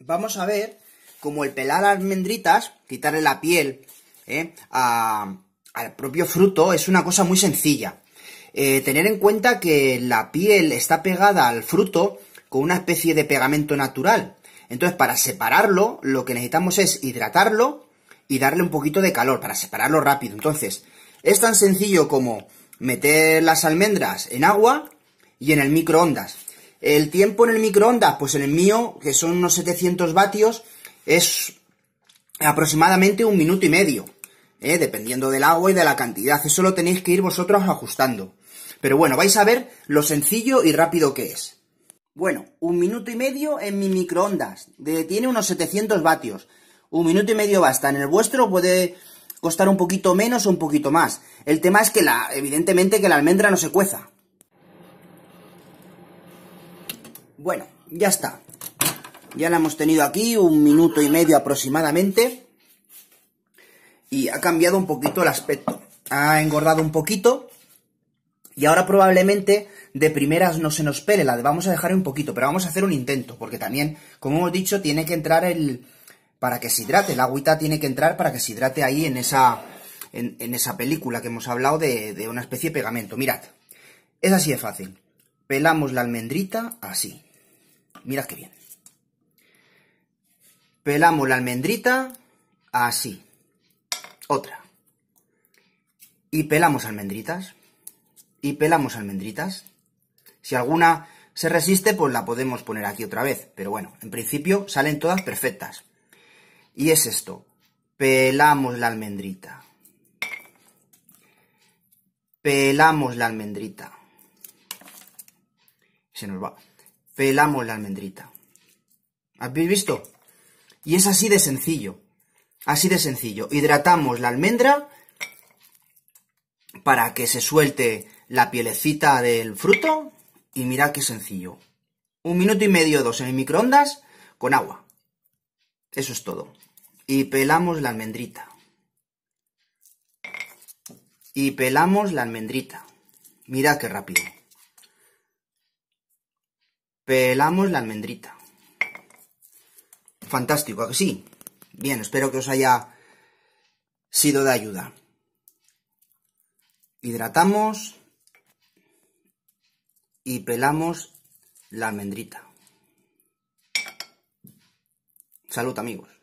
vamos a ver cómo el pelar almendritas, quitarle la piel ¿eh? al propio fruto, es una cosa muy sencilla. Eh, tener en cuenta que la piel está pegada al fruto con una especie de pegamento natural. Entonces, para separarlo, lo que necesitamos es hidratarlo y darle un poquito de calor para separarlo rápido. Entonces, es tan sencillo como meter las almendras en agua y en el microondas. El tiempo en el microondas, pues en el mío, que son unos 700 vatios, es aproximadamente un minuto y medio, ¿eh? dependiendo del agua y de la cantidad. Eso lo tenéis que ir vosotros ajustando. Pero bueno, vais a ver lo sencillo y rápido que es. Bueno, un minuto y medio en mi microondas. tiene unos 700 vatios. Un minuto y medio basta. En el vuestro puede costar un poquito menos o un poquito más. El tema es que evidentemente que la almendra no se cueza. Bueno, ya está. Ya la hemos tenido aquí un minuto y medio aproximadamente. Y ha cambiado un poquito el aspecto. Ha engordado un poquito. Y ahora probablemente de primeras no se nos pele. La vamos a dejar un poquito, pero vamos a hacer un intento. Porque también, como hemos dicho, tiene que entrar el... Para que se hidrate. La agüita tiene que entrar para que se hidrate ahí en esa... esa película que hemos hablado de, de una especie de pegamento. Mirad. Es así de fácil. Pelamos la almendrita así. Mirad qué bien. Pelamos la almendrita así. Otra. Y pelamos almendritas. Y pelamos almendritas. Si alguna se resiste, pues la podemos poner aquí otra vez. Pero bueno, en principio salen todas perfectas. Y es esto. Pelamos la almendrita. Pelamos la almendrita. Se nos va pelamos la almendrita. ¿Habéis visto? Y es así de sencillo. Así de sencillo. Hidratamos la almendra para que se suelte la pielecita del fruto. Y mirad qué sencillo. Un minuto y medio dos en microondas con agua. Eso es todo. Y pelamos la almendrita. Y pelamos la almendrita. Mirad qué rápido. Pelamos la almendrita. Fantástico, ¿a que sí? Bien, espero que os haya sido de ayuda. Hidratamos y pelamos la almendrita. Salud amigos.